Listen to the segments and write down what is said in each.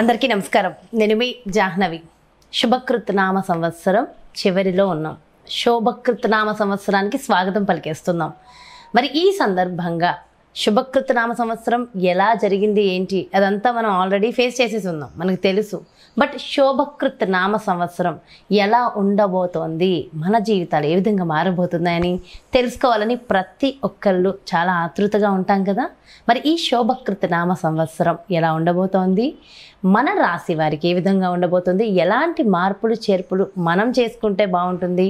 అందరికీ నమస్కారం నేను మీ జాహ్నవి శుభకృతనామ సంవత్సరం చివరిలో ఉన్నాం నామ సంవత్సరానికి స్వాగతం పలికేస్తున్నాం మరి ఈ సందర్భంగా శుభకృతనామ సంవత్సరం ఎలా జరిగింది ఏంటి అదంతా మనం ఆల్రెడీ ఫేస్ చేసేసి ఉన్నాం మనకు తెలుసు బట్ శోభకృత్ నామ సంవత్సరం ఎలా ఉండబోతోంది మన జీవితాలు ఏ విధంగా మారబోతున్నాయని తెలుసుకోవాలని ప్రతి ఒక్కళ్ళు చాలా ఆతృతగా ఉంటాం కదా మరి ఈ శోభకృత్ నామ సంవత్సరం ఎలా ఉండబోతోంది మన రాశి వారికి ఏ విధంగా ఉండబోతుంది ఎలాంటి మార్పులు చేర్పులు మనం చేసుకుంటే బాగుంటుంది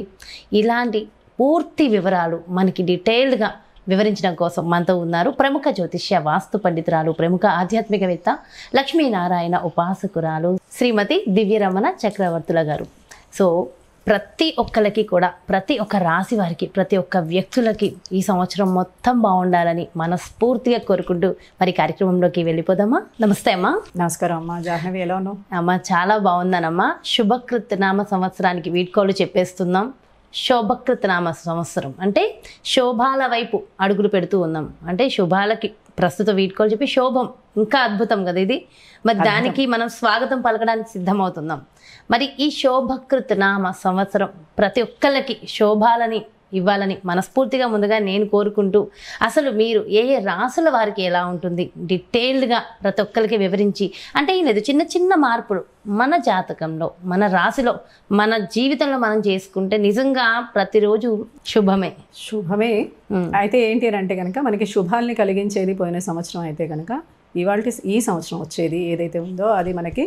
ఇలాంటి పూర్తి వివరాలు మనకి డీటెయిల్డ్గా వివరించడం కోసం మనతో ఉన్నారు ప్రముఖ జ్యోతిష్య వాస్తు పండితురాలు ప్రముఖ ఆధ్యాత్మికవేత్త లక్ష్మీనారాయణ ఉపాసకురాలు శ్రీమతి దివ్యరమణ చక్రవర్తుల గారు సో ప్రతి ఒక్కరికి కూడా ప్రతి ఒక్క రాశి వారికి ప్రతి ఒక్క వ్యక్తులకి ఈ సంవత్సరం మొత్తం బాగుండాలని మనస్ఫూర్తిగా కోరుకుంటూ మరి కార్యక్రమంలోకి వెళ్ళిపోదామా నమస్తే అమ్మా నమస్కారం అమ్మా జాహ్నవి ఎలా ఉన్నావు అమ్మా చాలా బాగుందనమ్మా శుభకృత్ నామ సంవత్సరానికి వీడ్కోలు చెప్పేస్తున్నాం శోభకృత నామ సంవత్సరం అంటే శోభాల వైపు అడుగులు పెడుతూ ఉన్నాం అంటే శుభాలకి ప్రస్తుతం వీడ్కోలు చెప్పి శోభం ఇంకా అద్భుతం కదా ఇది మరి దానికి మనం స్వాగతం పలకడానికి సిద్ధమవుతున్నాం మరి ఈ శోభకృత నామ సంవత్సరం ప్రతి ఒక్కళ్ళకి శోభాలని ఇవ్వాలని మనస్ఫూర్తిగా ముందుగా నేను కోరుకుంటూ అసలు మీరు ఏ ఏ రాసుల వారికి ఎలా ఉంటుంది డీటెయిల్డ్గా ప్రతి ఒక్కరికి వివరించి అంటే ఏం లేదు చిన్న చిన్న మార్పులు మన జాతకంలో మన రాశిలో మన జీవితంలో మనం చేసుకుంటే నిజంగా ప్రతిరోజు శుభమే శుభమే అయితే ఏంటి అంటే కనుక మనకి శుభాల్ని కలిగించేది పోయిన సంవత్సరం అయితే కనుక ఇవాళ ఈ సంవత్సరం వచ్చేది ఏదైతే ఉందో అది మనకి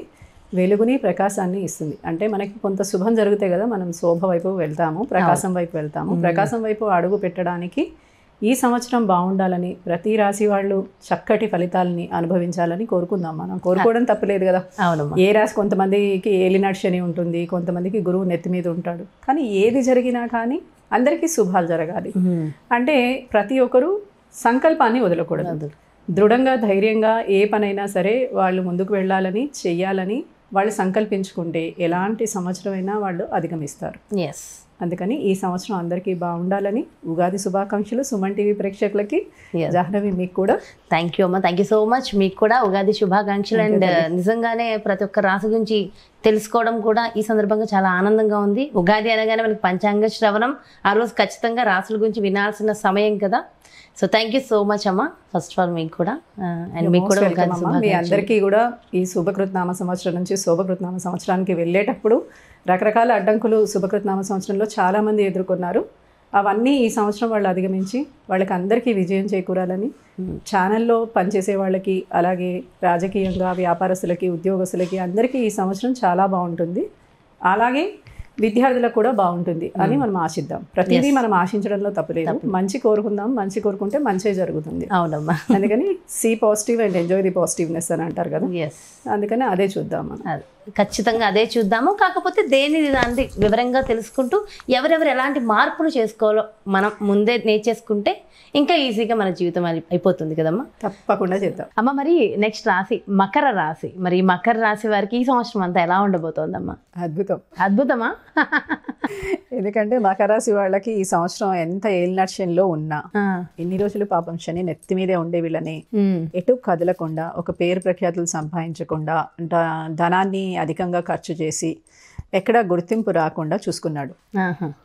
వెలుగుని ప్రకాశాన్ని ఇస్తుంది అంటే మనకి కొంత శుభం జరిగితే కదా మనం శోభ వైపు వెళ్తాము ప్రకాశం వైపు వెళ్తాము ప్రకాశం వైపు అడుగు పెట్టడానికి ఈ సంవత్సరం బాగుండాలని ప్రతి రాశి వాళ్ళు చక్కటి ఫలితాలని అనుభవించాలని కోరుకుందాం మనం కోరుకోవడం తప్పలేదు కదా అవునమ్మా ఏ రాశి కొంతమందికి ఏలినాడు శని ఉంటుంది కొంతమందికి గురువు నెత్తి మీద ఉంటాడు కానీ ఏది జరిగినా కానీ అందరికీ శుభాలు జరగాలి అంటే ప్రతి ఒక్కరూ సంకల్పాన్ని వదలకూడదు దృఢంగా ధైర్యంగా ఏ పనైనా సరే వాళ్ళు ముందుకు వెళ్ళాలని చెయ్యాలని వాళ్ళు సంకల్పించుకుంటే ఎలాంటి సంవత్సరమైనా వాళ్ళు అధిగమిస్తారు ఎస్ అందుకని ఈ సంవత్సరం అందరికీ బాగుండాలని ఉగాది శుభాకాంక్షలు సుమన్ టీవీ ప్రేక్షకులకి జాహ్నవి మీకు కూడా థ్యాంక్ యూ అమ్మ థ్యాంక్ యూ సో మచ్ మీకు కూడా ఉగాది శుభాకాంక్షలు అండ్ నిజంగానే ప్రతి ఒక్క రాశి గురించి తెలుసుకోవడం కూడా ఈ సందర్భంగా చాలా ఆనందంగా ఉంది ఉగాది అనగానే మనకి పంచాంగ శ్రవణం ఆ రోజు ఖచ్చితంగా రాసుల గురించి వినాల్సిన సమయం కదా so thank you so much అమ్మ ఫస్ట్ ఆఫ్ ఆల్ మీకు కూడా అండ్ uh, మీకు కూడా మీ అందరికీ కూడా ఈ శుభకృతనామ సంవత్సరం నుంచి శుభకృతనామ సంవత్సరానికి వెళ్ళేటప్పుడు రకరకాల అడ్డంకులు నామ సంవత్సరంలో చాలామంది ఎదుర్కొన్నారు అవన్నీ ఈ సంవత్సరం వాళ్ళు అధిగమించి వాళ్ళకి అందరికీ విజయం చేకూరాలని hmm. ఛానల్లో పనిచేసే వాళ్ళకి అలాగే రాజకీయంగా వ్యాపారస్తులకి ఉద్యోగస్తులకి అందరికీ ఈ సంవత్సరం చాలా బాగుంటుంది అలాగే విద్యార్థులకు కూడా బాగుంటుంది అని hmm. మనం ఆశిద్దాం ప్రతిదీ మనం ఆశించడంలో తప్పులేదు మంచి కోరుకుందాం మంచి కోరుకుంటే మంచి జరుగుతుంది అవునమ్మా అందుకని see positive and enjoy the positiveness అని అంటారు కదా అందుకని అదే చూద్దాం అది ఖచ్చితంగా అదే చూద్దాము కాకపోతే దేని దాన్ని వివరంగా తెలుసుకుంటూ ఎవరెవరు ఎలాంటి మార్పులు చేసుకోవాలో మనం ముందే నేర్చేసుకుంటే ఇంకా ఈజీగా మన జీవితం అయిపోతుంది కదమ్మా తప్పకుండా చేద్దాం అమ్మ మరి నెక్స్ట్ రాశి మకర రాశి మరి మకర రాశి వారికి ఈ సంవత్సరం అంతా ఎలా ఉండబోతోందమ్మా అద్భుతం అద్భుతమా ఎందుకంటే మకర రాశి వాళ్ళకి ఈ సంవత్సరం ఎంత ఏలినక్షంలో ఉన్నా ఎన్ని రోజులు పాపం శని నెత్తి మీదే ఉండే వీళ్ళని ఎటు కదలకుండా ఒక పేరు ప్రఖ్యాతులు సంపాదించకుండా ధనాన్ని అధికంగా ఖర్చు చేసి ఎక్కడా గుర్తింపు రాకుండా చూసుకున్నాడు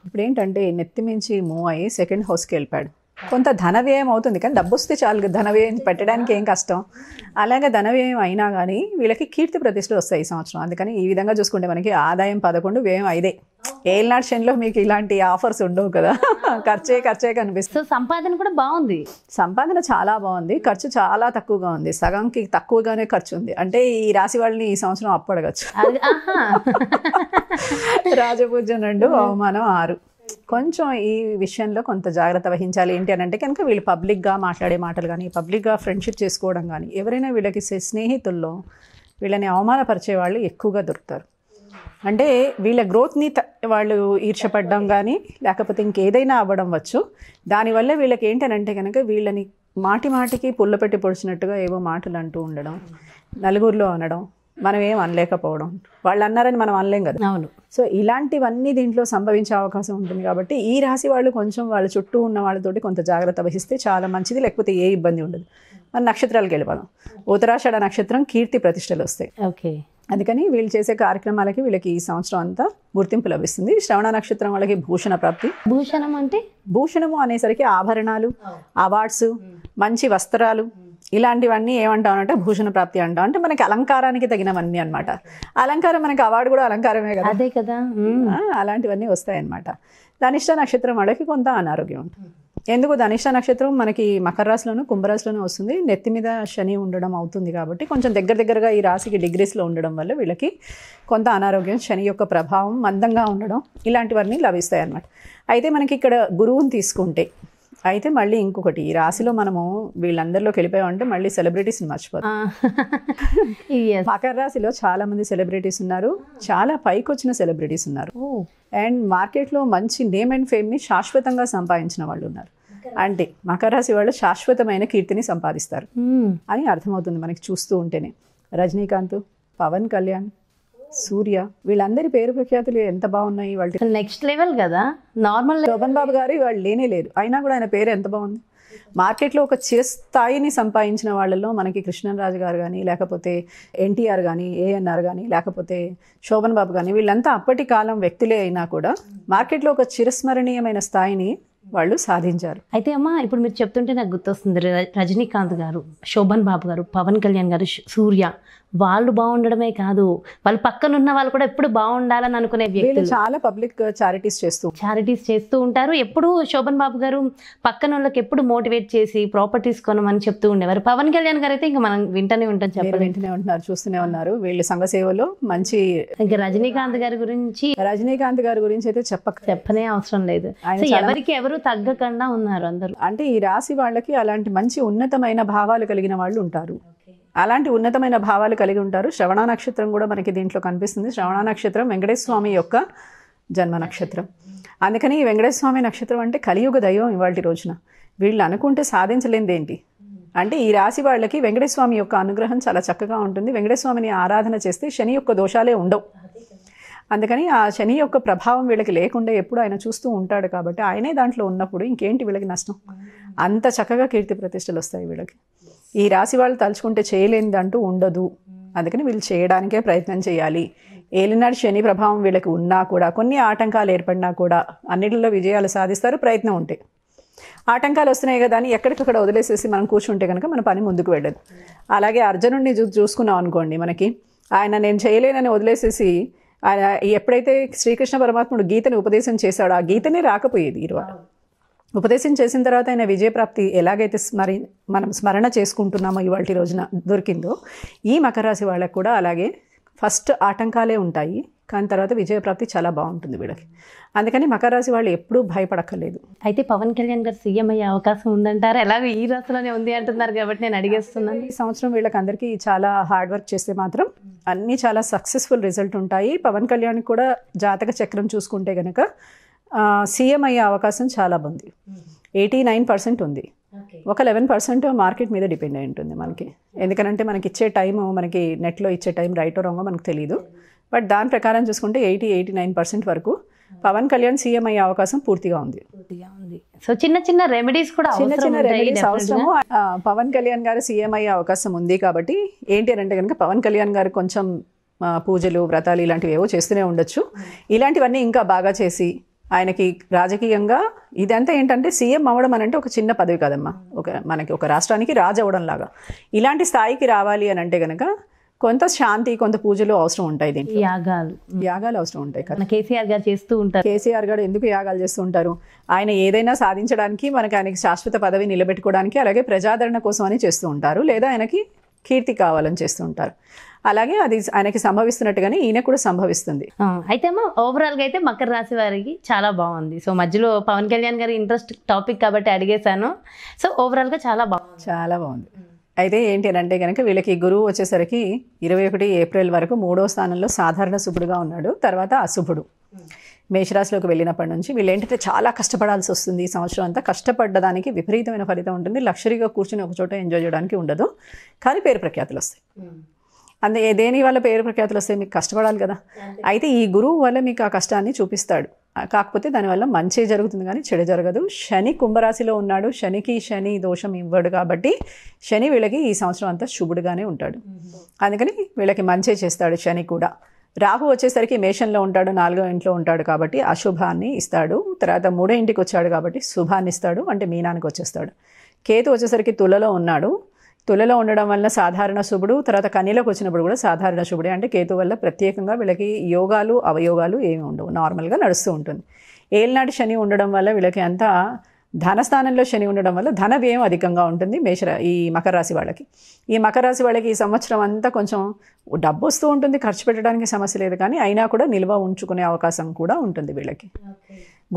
ఇప్పుడు ఏంటంటే నెత్తిమించి మూవ్ అయ్యి సెకండ్ హౌస్కి వెళ్ళిపాడు కొంత ధన వ్యయం అవుతుంది కానీ డబ్బు వస్తే చాలు ధన వ్యయం పెట్టడానికి ఏం కష్టం అలాగే ధన వ్యయం అయినా కానీ వీళ్ళకి కీర్తి ప్రతిష్టలు వస్తాయి ఈ సంవత్సరం అందుకని ఈ విధంగా చూసుకుంటే మనకి ఆదాయం పదకొండు వ్యయం ఐదే ఏల్నాడు షెన్లో మీకు ఇలాంటి ఆఫర్స్ ఉండవు కదా ఖర్చే ఖర్చే కనిపిస్తుంది సంపాదన కూడా బాగుంది సంపాదన చాలా బాగుంది ఖర్చు చాలా తక్కువగా ఉంది సగంకి తక్కువగానే ఖర్చు ఉంది అంటే ఈ రాశి వాళ్ళని ఈ సంవత్సరం అప్పడగచ్చు రాజపూజ రెండు అవమానం ఆరు కొంచెం ఈ విషయంలో కొంత జాగ్రత్త వహించాలి ఏంటి అని అంటే కనుక వీళ్ళు పబ్లిక్గా మాట్లాడే మాటలు కానీ పబ్లిక్గా ఫ్రెండ్షిప్ చేసుకోవడం కానీ ఎవరైనా వీళ్ళకి స్నేహితుల్లో వీళ్ళని అవమానపరిచే వాళ్ళు ఎక్కువగా దొరుకుతారు అంటే వీళ్ళ గ్రోత్ని వాళ్ళు ఈర్చపడడం కానీ లేకపోతే ఇంకేదైనా అవ్వడం వచ్చు దానివల్ల వీళ్ళకి ఏంటనంటే కనుక వీళ్ళని మాటి మాటికి పెట్టి పొడిచినట్టుగా ఏవో మాటలు అంటూ ఉండడం నలుగురిలో అనడం మనం ఏం అనలేకపోవడం వాళ్ళు అన్నారని మనం అనలేం కదా అవును సో ఇలాంటివన్నీ దీంట్లో సంభవించే అవకాశం ఉంటుంది కాబట్టి ఈ రాశి వాళ్ళు కొంచెం వాళ్ళ చుట్టూ ఉన్న వాళ్ళతోటి కొంత జాగ్రత్త వహిస్తే చాలా మంచిది లేకపోతే ఏ ఇబ్బంది ఉండదు మన నక్షత్రాలకు వెళ్ళిపోదాం ఉత్తరాషాఢ నక్షత్రం కీర్తి ప్రతిష్టలు వస్తాయి ఓకే అందుకని వీళ్ళు చేసే కార్యక్రమాలకి వీళ్ళకి ఈ సంవత్సరం అంతా గుర్తింపు లభిస్తుంది శ్రవణ నక్షత్రం వాళ్ళకి భూషణ ప్రాప్తి భూషణం అంటే భూషణము అనేసరికి ఆభరణాలు అవార్డ్స్ మంచి వస్త్రాలు ఇలాంటివన్నీ ఏమంటాం అంటే భూషణ ప్రాప్తి అంటాం అంటే మనకి అలంకారానికి తగినవన్నీ అనమాట అలంకారం మనకి అవార్డు కూడా అలంకారమే కదా అదే కదా అలాంటివన్నీ వస్తాయన్నమాట ధనిష్ట నక్షత్రం వాళ్ళకి కొంత అనారోగ్యం ఉంటుంది ఎందుకు ధనిష్ట నక్షత్రం మనకి మకర రాశిలోనూ కుంభరాశిలోనూ వస్తుంది నెత్తి మీద శని ఉండడం అవుతుంది కాబట్టి కొంచెం దగ్గర దగ్గరగా ఈ రాశికి డిగ్రీస్లో ఉండడం వల్ల వీళ్ళకి కొంత అనారోగ్యం శని యొక్క ప్రభావం మందంగా ఉండడం ఇలాంటివన్నీ లభిస్తాయి అన్నమాట అయితే మనకి ఇక్కడ గురువుని తీసుకుంటే అయితే మళ్ళీ ఇంకొకటి ఈ రాశిలో మనము వీళ్ళందరిలోకి వెళ్ళిపోయామంటే మళ్ళీ సెలబ్రిటీస్ని మర్చిపోతాం మకర రాశిలో చాలా మంది సెలబ్రిటీస్ ఉన్నారు చాలా పైకి వచ్చిన సెలబ్రిటీస్ ఉన్నారు అండ్ మార్కెట్లో మంచి నేమ్ అండ్ ఫేమ్ని శాశ్వతంగా సంపాదించిన వాళ్ళు ఉన్నారు అంటే మకర రాశి వాళ్ళు శాశ్వతమైన కీర్తిని సంపాదిస్తారు అని అర్థమవుతుంది మనకి చూస్తూ ఉంటేనే రజనీకాంత్ పవన్ కళ్యాణ్ సూర్య వీళ్ళందరి పేరు ప్రఖ్యాతులు ఎంత బాగున్నాయి వాళ్ళు నెక్స్ట్ లెవెల్ కదా నార్మల్ శోభన్ బాబు గారు వాళ్ళు లేనే లేరు అయినా కూడా ఆయన పేరు ఎంత బాగుంది మార్కెట్లో ఒక స్థాయిని సంపాదించిన వాళ్ళలో మనకి కృష్ణరాజు గారు కానీ లేకపోతే ఎన్టీఆర్ కానీ ఏఎన్ఆర్ కానీ లేకపోతే శోభన్ బాబు కానీ వీళ్ళంతా అప్పటి కాలం వ్యక్తులే అయినా కూడా మార్కెట్లో ఒక చిరస్మరణీయమైన స్థాయిని వాళ్ళు సాధించారు అయితే అమ్మా ఇప్పుడు మీరు చెప్తుంటే నాకు గుర్తొస్తుంది రజనీకాంత్ గారు శోభన్ బాబు గారు పవన్ కళ్యాణ్ గారు సూర్య వాళ్ళు బాగుండడమే కాదు వాళ్ళు పక్కన ఉన్న వాళ్ళు కూడా ఎప్పుడు బాగుండాలని అనుకునే వ్యక్తులు చాలా పబ్లిక్ చారిటీస్ చేస్తూ చారిటీస్ చేస్తూ ఉంటారు ఎప్పుడు శోభన్ బాబు గారు పక్కన వాళ్ళకి ఎప్పుడు మోటివేట్ చేసి ప్రాపర్టీస్ కొనమని చెప్తూ ఉండేవారు పవన్ కళ్యాణ్ గారు అయితే ఇంకా మనం వింటనే ఉంటాం చెప్పండి వింటనే ఉంటున్నారు చూస్తూనే ఉన్నారు వీళ్ళు సంఘ సేవలు మంచి ఇంకా రజనీకాంత్ గారి గురించి రజనీకాంత్ గారి గురించి అయితే చెప్పక చెప్పనే అవసరం లేదు ఎవరికి ఎవరు తగ్గకుండా ఉన్నారు అందరూ అంటే ఈ రాశి వాళ్ళకి అలాంటి మంచి ఉన్నతమైన భావాలు కలిగిన వాళ్ళు ఉంటారు అలాంటి ఉన్నతమైన భావాలు కలిగి ఉంటారు శ్రవణ నక్షత్రం కూడా మనకి దీంట్లో కనిపిస్తుంది శ్రవణ నక్షత్రం వెంకటేశ్వర స్వామి యొక్క జన్మ నక్షత్రం అందుకని ఈ వెంకటేశ్వర స్వామి నక్షత్రం అంటే కలియుగ దైవం ఇవాళ రోజున వీళ్ళు అనుకుంటే సాధించలేనిది ఏంటి అంటే ఈ రాశి వాళ్ళకి వెంకటేశ్వర స్వామి యొక్క అనుగ్రహం చాలా చక్కగా ఉంటుంది వెంకటేశ్వర స్వామిని ఆరాధన చేస్తే శని యొక్క దోషాలే ఉండవు అందుకని ఆ శని యొక్క ప్రభావం వీళ్ళకి లేకుండా ఎప్పుడు ఆయన చూస్తూ ఉంటాడు కాబట్టి ఆయనే దాంట్లో ఉన్నప్పుడు ఇంకేంటి వీళ్ళకి నష్టం అంత చక్కగా కీర్తి ప్రతిష్టలు వస్తాయి వీళ్ళకి ఈ రాశి వాళ్ళు తలుచుకుంటే చేయలేనిదంటూ ఉండదు అందుకని వీళ్ళు చేయడానికే ప్రయత్నం చేయాలి ఏలినాడు శని ప్రభావం వీళ్ళకి ఉన్నా కూడా కొన్ని ఆటంకాలు ఏర్పడినా కూడా అన్నిటిలో విజయాలు సాధిస్తారు ప్రయత్నం ఉంటే ఆటంకాలు వస్తున్నాయి కదా అని ఎక్కడికక్కడ వదిలేసేసి మనం కూర్చుంటే కనుక మన పని ముందుకు వెళ్ళదు అలాగే అర్జునుడిని చూ చూసుకున్నాం అనుకోండి మనకి ఆయన నేను చేయలేనని వదిలేసేసి ఆయన ఎప్పుడైతే శ్రీకృష్ణ పరమాత్ముడు గీతని ఉపదేశం చేశాడో ఆ గీతనే రాకపోయేది ఇరువారు ఉపదేశం చేసిన తర్వాత ఆయన విజయప్రాప్తి ఎలాగైతే స్మరి మనం స్మరణ చేసుకుంటున్నామో ఇవాళ రోజున దొరికిందో ఈ మకర రాశి వాళ్ళకు కూడా అలాగే ఫస్ట్ ఆటంకాలే ఉంటాయి కానీ తర్వాత విజయప్రాప్తి చాలా బాగుంటుంది వీళ్ళకి అందుకని మకర రాశి వాళ్ళు ఎప్పుడూ భయపడక్కర్లేదు అయితే పవన్ కళ్యాణ్ గారు సీఎం అయ్యే అవకాశం ఉందంటారు ఎలాగో ఈ రాశిలోనే ఉంది అంటున్నారు కాబట్టి నేను అడిగేస్తున్నాను ఈ సంవత్సరం వీళ్ళకి అందరికీ చాలా హార్డ్ వర్క్ చేస్తే మాత్రం అన్నీ చాలా సక్సెస్ఫుల్ రిజల్ట్ ఉంటాయి పవన్ కళ్యాణ్ కూడా జాతక చక్రం చూసుకుంటే కనుక సీఎం అయ్యే అవకాశం చాలా ఉంది ఎయిటీ నైన్ పర్సెంట్ ఉంది ఒక లెవెన్ పర్సెంట్ మార్కెట్ మీద డిపెండ్ అయి ఉంటుంది మనకి ఎందుకనంటే మనకి ఇచ్చే టైం మనకి నెట్లో ఇచ్చే టైం రైట్ రాంగో మనకు తెలియదు బట్ దాని ప్రకారం చూసుకుంటే ఎయిటీ ఎయిటీ నైన్ పర్సెంట్ వరకు పవన్ కళ్యాణ్ సీఎం అయ్యే అవకాశం పూర్తిగా ఉంది సో చిన్న చిన్న రెమెడీస్ కూడా చిన్న చిన్న రెమెడీస్ అవసరము పవన్ కళ్యాణ్ గారు సీఎం అయ్యే అవకాశం ఉంది కాబట్టి ఏంటి అంటే కనుక పవన్ కళ్యాణ్ గారు కొంచెం పూజలు వ్రతాలు ఇలాంటివి ఏవో చేస్తూనే ఉండొచ్చు ఇలాంటివన్నీ ఇంకా బాగా చేసి ఆయనకి రాజకీయంగా ఇదంతా ఏంటంటే సీఎం అవ్వడం అనంటే ఒక చిన్న పదవి కదమ్మా ఒక మనకి ఒక రాష్ట్రానికి రాజు అవ్వడం లాగా ఇలాంటి స్థాయికి రావాలి అని అంటే కనుక కొంత శాంతి కొంత పూజలు అవసరం ఉంటాయి దీనికి యాగాలు యాగాలు అవసరం ఉంటాయి కదా కేసీఆర్ గారు చేస్తూ ఉంటారు కేసీఆర్ గారు ఎందుకు యాగాలు చేస్తూ ఉంటారు ఆయన ఏదైనా సాధించడానికి మనకి ఆయనకి శాశ్వత పదవి నిలబెట్టుకోవడానికి అలాగే ప్రజాదరణ కోసం అని చేస్తూ ఉంటారు లేదా ఆయనకి కీర్తి కావాలని చేస్తూ ఉంటారు అలాగే అది ఆయనకి సంభవిస్తున్నట్టుగానే ఈయన కూడా సంభవిస్తుంది అయితే అమ్మ ఓవరాల్ గా అయితే మకర రాశి వారికి చాలా బాగుంది సో మధ్యలో పవన్ కళ్యాణ్ గారి ఇంట్రెస్ట్ టాపిక్ కాబట్టి అడిగేశాను సో ఓవరాల్ గా చాలా బాగుంది చాలా బాగుంది అయితే ఏంటి అని అంటే కనుక వీళ్ళకి గురువు వచ్చేసరికి ఇరవై ఒకటి ఏప్రిల్ వరకు మూడో స్థానంలో సాధారణ శుభుడుగా ఉన్నాడు తర్వాత అశుభుడు మేషరాశిలోకి వెళ్ళినప్పటి నుంచి వీళ్ళు ఏంటంటే చాలా కష్టపడాల్సి వస్తుంది ఈ సంవత్సరం అంతా కష్టపడ్డదానికి విపరీతమైన ఫలితం ఉంటుంది లక్షరీగా కూర్చుని ఒక చోట ఎంజాయ్ చేయడానికి ఉండదు కానీ పేరు ప్రఖ్యాతులు వస్తాయి అందు దేని వల్ల పేరు ప్రఖ్యాతులు వస్తే మీకు కష్టపడాలి కదా అయితే ఈ గురువు వల్ల మీకు ఆ కష్టాన్ని చూపిస్తాడు కాకపోతే దానివల్ల మంచి జరుగుతుంది కానీ చెడు జరగదు శని కుంభరాశిలో ఉన్నాడు శనికి శని దోషం ఇవ్వడు కాబట్టి శని వీళ్ళకి ఈ సంవత్సరం అంతా శుభుడుగానే ఉంటాడు అందుకని వీళ్ళకి మంచి చేస్తాడు శని కూడా రాహు వచ్చేసరికి మేషంలో ఉంటాడు నాలుగో ఇంట్లో ఉంటాడు కాబట్టి అశుభాన్ని ఇస్తాడు తర్వాత మూడో ఇంటికి వచ్చాడు కాబట్టి శుభాన్ని ఇస్తాడు అంటే మీనానికి వచ్చేస్తాడు కేతు వచ్చేసరికి తులలో ఉన్నాడు తులలో ఉండడం వల్ల సాధారణ శుభుడు తర్వాత కన్యలోకి వచ్చినప్పుడు కూడా సాధారణ శుభుడే అంటే కేతు వల్ల ప్రత్యేకంగా వీళ్ళకి యోగాలు అవయోగాలు ఏమి ఉండవు నార్మల్గా నడుస్తూ ఉంటుంది ఏలినాటి శని ఉండడం వల్ల వీళ్ళకి అంతా ధనస్థానంలో శని ఉండడం వల్ల ధన వ్యయం అధికంగా ఉంటుంది మేషరా ఈ మకర రాశి వాళ్ళకి ఈ మకర రాశి వాళ్ళకి ఈ సంవత్సరం అంతా కొంచెం డబ్బు వస్తూ ఉంటుంది ఖర్చు పెట్టడానికి సమస్య లేదు కానీ అయినా కూడా నిల్వ ఉంచుకునే అవకాశం కూడా ఉంటుంది వీళ్ళకి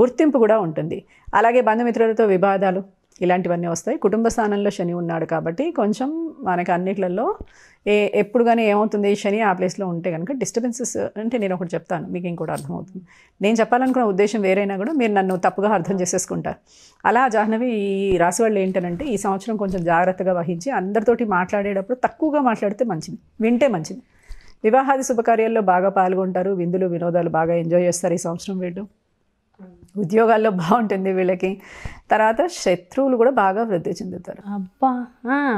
గుర్తింపు కూడా ఉంటుంది అలాగే బంధుమిత్రులతో వివాదాలు ఇలాంటివన్నీ వస్తాయి కుటుంబ స్థానంలో శని ఉన్నాడు కాబట్టి కొంచెం మనకి అన్నిట్లలో ఏ ఎప్పుడు కానీ ఏమవుతుంది శని ఆ ప్లేస్లో ఉంటే కనుక డిస్టర్బెన్సెస్ అంటే నేను ఒకటి చెప్తాను మీకు ఇంకోటి అర్థమవుతుంది నేను చెప్పాలనుకున్న ఉద్దేశం వేరైనా కూడా మీరు నన్ను తప్పుగా అర్థం చేసేసుకుంటారు అలా జాహ్నవి ఈ రాసి వాళ్ళు ఏంటంటే ఈ సంవత్సరం కొంచెం జాగ్రత్తగా వహించి అందరితోటి మాట్లాడేటప్పుడు తక్కువగా మాట్లాడితే మంచిది వింటే మంచిది వివాహాది శుభకార్యాల్లో బాగా పాల్గొంటారు విందులు వినోదాలు బాగా ఎంజాయ్ చేస్తారు ఈ సంవత్సరం వీళ్ళు ఉద్యోగాల్లో బాగుంటుంది వీళ్ళకి తర్వాత శత్రువులు కూడా బాగా వృద్ధి చెందుతారు అబ్బా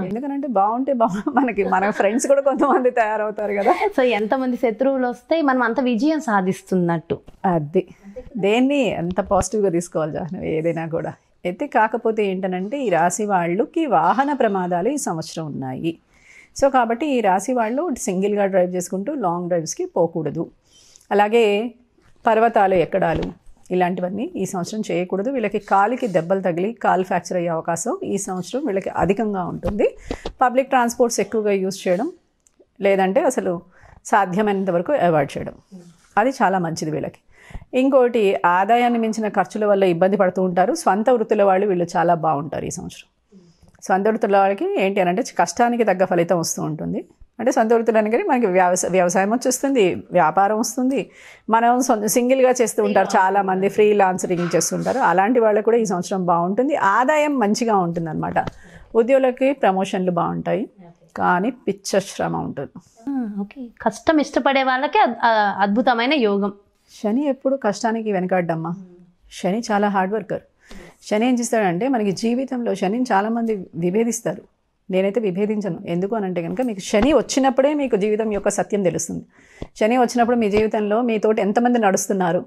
ఎందుకంటే బాగుంటే బాగు మనకి మన ఫ్రెండ్స్ కూడా కొంతమంది తయారవుతారు కదా సో ఎంతమంది శత్రువులు వస్తే మనం అంత విజయం సాధిస్తున్నట్టు అది దేన్ని ఎంత పాజిటివ్గా తీసుకోవాలి జాహ్నవి ఏదైనా కూడా అయితే కాకపోతే ఏంటనంటే ఈ రాశి వాళ్ళకి వాహన ప్రమాదాలు ఈ సంవత్సరం ఉన్నాయి సో కాబట్టి ఈ రాశి వాళ్ళు సింగిల్గా డ్రైవ్ చేసుకుంటూ లాంగ్ డ్రైవ్స్కి పోకూడదు అలాగే పర్వతాలు ఎక్కడాలు ఇలాంటివన్నీ ఈ సంవత్సరం చేయకూడదు వీళ్ళకి కాలికి దెబ్బలు తగిలి కాలు ఫ్రాక్చర్ అయ్యే అవకాశం ఈ సంవత్సరం వీళ్ళకి అధికంగా ఉంటుంది పబ్లిక్ ట్రాన్స్పోర్ట్స్ ఎక్కువగా యూజ్ చేయడం లేదంటే అసలు సాధ్యమైనంత వరకు అవాయిడ్ చేయడం అది చాలా మంచిది వీళ్ళకి ఇంకోటి ఆదాయాన్ని మించిన ఖర్చుల వల్ల ఇబ్బంది పడుతూ ఉంటారు స్వంత వృత్తుల వాళ్ళు వీళ్ళు చాలా బాగుంటారు ఈ సంవత్సరం స్వంత వృత్తుల వాళ్ళకి ఏంటి అని అంటే కష్టానికి తగ్గ ఫలితం వస్తూ ఉంటుంది అంటే సొంత వృత్తులు మనకి వ్యవసాయ వ్యవసాయం వచ్చేస్తుంది వ్యాపారం వస్తుంది మనం సొంత సింగిల్గా చేస్తూ ఉంటారు చాలామంది ఫ్రీ లాన్సరింగ్ చేస్తుంటారు అలాంటి వాళ్ళకి కూడా ఈ సంవత్సరం బాగుంటుంది ఆదాయం మంచిగా ఉంటుంది అనమాట ఉద్యోగులకి ప్రమోషన్లు బాగుంటాయి కానీ పిచ్చ శ్రమ ఉంటుంది ఓకే hmm, కష్టం ఇష్టపడే వాళ్ళకే అద్భుతమైన యోగం శని ఎప్పుడు కష్టానికి వెనకాడ్డమ్మా శని చాలా హార్డ్ వర్కర్ శని ఏం చేస్తాడంటే మనకి జీవితంలో శనిని చాలామంది విభేదిస్తారు నేనైతే విభేదించను ఎందుకు అని అంటే కనుక మీకు శని వచ్చినప్పుడే మీకు జీవితం యొక్క సత్యం తెలుస్తుంది శని వచ్చినప్పుడు మీ జీవితంలో మీతో ఎంతమంది నడుస్తున్నారు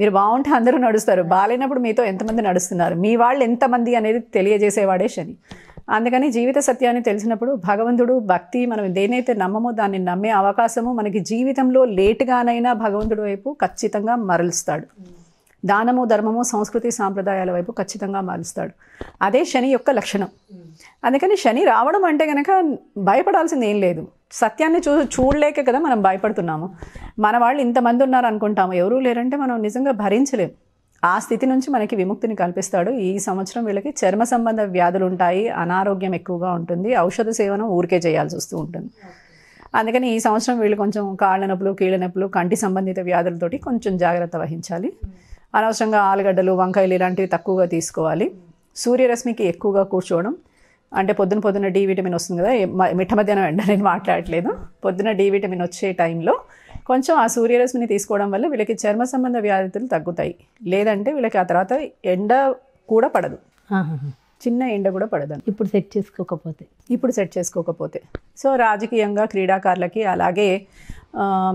మీరు బాగుంటే అందరూ నడుస్తారు బాగాలేనప్పుడు మీతో ఎంతమంది నడుస్తున్నారు మీ వాళ్ళు ఎంతమంది అనేది తెలియజేసేవాడే శని అందుకని జీవిత సత్యాన్ని తెలిసినప్పుడు భగవంతుడు భక్తి మనం దేనైతే నమ్మమో దాన్ని నమ్మే అవకాశము మనకి జీవితంలో లేటుగానైనా భగవంతుడి వైపు ఖచ్చితంగా మరలుస్తాడు దానము ధర్మము సంస్కృతి సాంప్రదాయాల వైపు ఖచ్చితంగా మారుస్తాడు అదే శని యొక్క లక్షణం అందుకని శని రావడం అంటే కనుక భయపడాల్సింది ఏం లేదు సత్యాన్ని చూ చూడలేక కదా మనం భయపడుతున్నాము మన వాళ్ళు ఇంతమంది ఉన్నారు అనుకుంటాము ఎవరూ లేరంటే మనం నిజంగా భరించలేము ఆ స్థితి నుంచి మనకి విముక్తిని కల్పిస్తాడు ఈ సంవత్సరం వీళ్ళకి చర్మ సంబంధ వ్యాధులు ఉంటాయి అనారోగ్యం ఎక్కువగా ఉంటుంది ఔషధ సేవనం ఊరికే చేయాల్సి వస్తూ ఉంటుంది అందుకని ఈ సంవత్సరం వీళ్ళు కొంచెం కాళ్ళ నొప్పులు కీళ్ళ నొప్పులు కంటి సంబంధిత వ్యాధులతోటి కొంచెం జాగ్రత్త వహించాలి అనవసరంగా ఆలుగడ్డలు వంకాయలు ఇలాంటివి తక్కువగా తీసుకోవాలి సూర్యరశ్మికి ఎక్కువగా కూర్చోవడం అంటే పొద్దున పొద్దున డి విటమిన్ వస్తుంది కదా మిఠ మధ్యాహ్నం ఎండ నేను మాట్లాడట్లేదు పొద్దున డి విటమిన్ వచ్చే టైంలో కొంచెం ఆ సూర్యరశ్మిని తీసుకోవడం వల్ల వీళ్ళకి చర్మ సంబంధ వ్యాధితులు తగ్గుతాయి లేదంటే వీళ్ళకి ఆ తర్వాత ఎండ కూడా పడదు చిన్న ఎండ కూడా పడదు ఇప్పుడు సెట్ చేసుకోకపోతే ఇప్పుడు సెట్ చేసుకోకపోతే సో రాజకీయంగా క్రీడాకారులకి అలాగే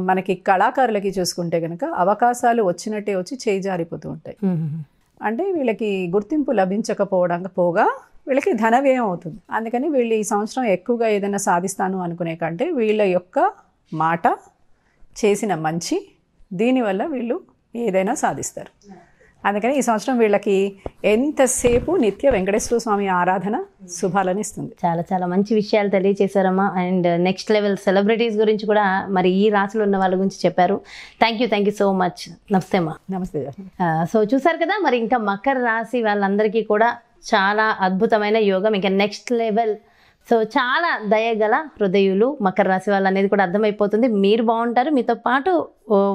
మనకి కళాకారులకి చూసుకుంటే కనుక అవకాశాలు వచ్చినట్టే వచ్చి చేయి జారిపోతూ ఉంటాయి అంటే వీళ్ళకి గుర్తింపు లభించకపోవడం పోగా వీళ్ళకి ధన వ్యయం అవుతుంది అందుకని వీళ్ళు ఈ సంవత్సరం ఎక్కువగా ఏదైనా సాధిస్తాను అనుకునే కంటే వీళ్ళ యొక్క మాట చేసిన మంచి దీనివల్ల వీళ్ళు ఏదైనా సాధిస్తారు అందుకని ఈ సంవత్సరం వీళ్ళకి ఎంతసేపు నిత్య వెంకటేశ్వర స్వామి ఆరాధన శుభాలను ఇస్తుంది చాలా చాలా మంచి విషయాలు తెలియజేశారమ్మా అండ్ నెక్స్ట్ లెవెల్ సెలబ్రిటీస్ గురించి కూడా మరి ఈ రాశిలో ఉన్న వాళ్ళ గురించి చెప్పారు thank you thank you so much నమస్తే అమ్మా నమస్తే సో చూసారు కదా మరి ఇంకా మకర రాశి వాళ్ళందరికీ కూడా చాలా అద్భుతమైన యోగం ఇంకా నెక్స్ట్ లెవెల్ సో చాలా దయగల హృదయులు మకర రాశి వాళ్ళు అనేది కూడా అర్థమైపోతుంది మీరు బాగుంటారు మీతో పాటు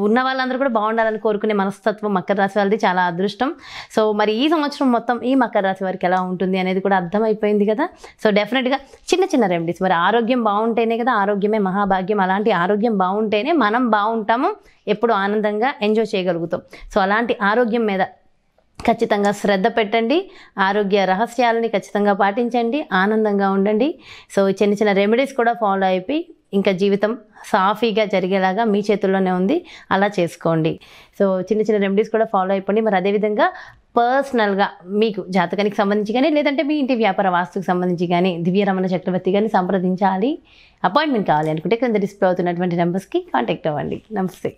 ఉన్న వాళ్ళందరూ కూడా బాగుండాలని కోరుకునే మనస్తత్వం మకర రాశి వాళ్ళది చాలా అదృష్టం సో మరి ఈ సంవత్సరం మొత్తం ఈ మకర రాశి వారికి ఎలా ఉంటుంది అనేది కూడా అర్థమైపోయింది కదా సో డెఫినెట్గా చిన్న చిన్న రెమెడీస్ మరి ఆరోగ్యం బాగుంటేనే కదా ఆరోగ్యమే మహాభాగ్యం అలాంటి ఆరోగ్యం బాగుంటేనే మనం బాగుంటాము ఎప్పుడు ఆనందంగా ఎంజాయ్ చేయగలుగుతాం సో అలాంటి ఆరోగ్యం మీద ఖచ్చితంగా శ్రద్ధ పెట్టండి ఆరోగ్య రహస్యాలని ఖచ్చితంగా పాటించండి ఆనందంగా ఉండండి సో చిన్న చిన్న రెమెడీస్ కూడా ఫాలో అయిపోయి ఇంకా జీవితం సాఫీగా జరిగేలాగా మీ చేతుల్లోనే ఉంది అలా చేసుకోండి సో చిన్న చిన్న రెమెడీస్ కూడా ఫాలో అయిపోండి మరి అదేవిధంగా పర్సనల్గా మీకు జాతకానికి సంబంధించి కానీ లేదంటే మీ ఇంటి వ్యాపార వాస్తుకు సంబంధించి కానీ దివ్యరమణ చక్రవర్తి కానీ సంప్రదించాలి అపాయింట్మెంట్ కావాలి అనుకుంటే క్రింద డిస్ప్లే అవుతున్నటువంటి నెంబర్స్కి కాంటాక్ట్ అవ్వండి నమస్తే